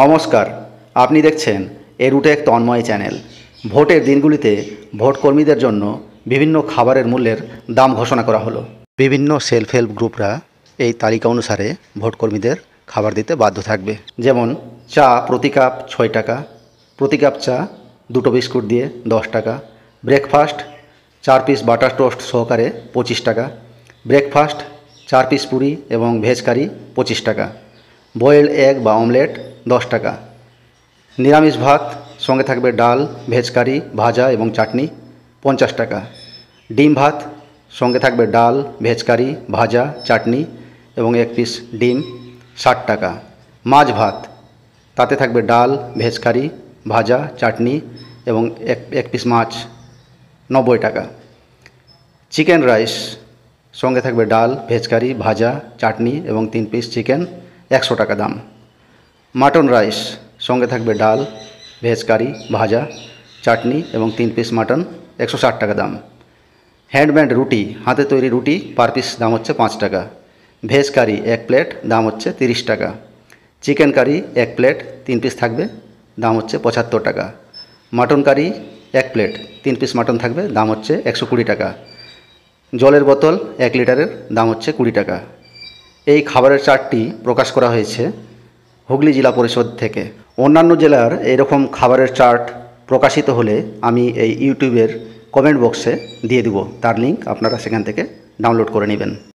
নমস্কার আপনি দেখছেন এ রুটে এক তন্ময় চ্যানেল ভোটের দিনগুলিতে ভোটকর্মীদের জন্য বিভিন্ন খাবারের মূল্যের দাম ঘোষণা করা হলো বিভিন্ন সেলফ হেল্প গ্রুপরা এই তালিকা অনুসারে ভোটকর্মীদের খাবার দিতে বাধ্য থাকবে যেমন চা প্রতি কাপ ছয় টাকা প্রতি কাপ চা দুটো বিস্কুট দিয়ে দশ টাকা ব্রেকফাস্ট চার পিস বাটার টোস্ট সহকারে পঁচিশ টাকা ব্রেকফাস্ট চার পিস পুরি এবং ভেজ কারি পঁচিশ টাকা বয়েল এগ বা অমলেট দশ টাকা নিরামিষ ভাত সঙ্গে থাকবে ডাল ভেজ কারি ভাজা এবং চাটনি পঞ্চাশ টাকা ডিম ভাত সঙ্গে থাকবে ডাল ভেজ কারি ভাজা চাটনি এবং এক পিস ডিম ষাট টাকা মাছ ভাত তাতে থাকবে ডাল ভেজ কারি ভাজা চাটনি এবং এক এক পিস মাছ নব্বই টাকা চিকেন রাইস সঙ্গে থাকবে ডাল ভেজ কারি ভাজা চাটনি এবং তিন পিস চিকেন একশো টাকা দাম মাটন রাইস সঙ্গে থাকবে ডাল ভেজ কারি ভাজা চাটনি এবং তিন পিস মাটন একশো ষাট টাকা দাম হ্যান্ডম্যান্ড রুটি হাতে তৈরি রুটি পার পিস দাম হচ্ছে পাঁচ টাকা ভেজ কারি এক প্লেট দাম হচ্ছে তিরিশ টাকা চিকেন কারি এক প্লেট তিন পিস থাকবে দাম হচ্ছে পঁচাত্তর টাকা মাটন কারি এক প্লেট তিন পিস মাটন থাকবে দাম হচ্ছে একশো কুড়ি টাকা জলের বোতল এক লিটারের দাম হচ্ছে কুড়ি টাকা এই খাবারের চার্টটি প্রকাশ করা হয়েছে হুগলি জেলা পরিষদ থেকে অন্যান্য জেলার এরকম খাবারের চার্ট প্রকাশিত হলে আমি এই ইউটিউবের কমেন্ট বক্সে দিয়ে দেব তার লিঙ্ক আপনারা সেখান থেকে ডাউনলোড করে নেবেন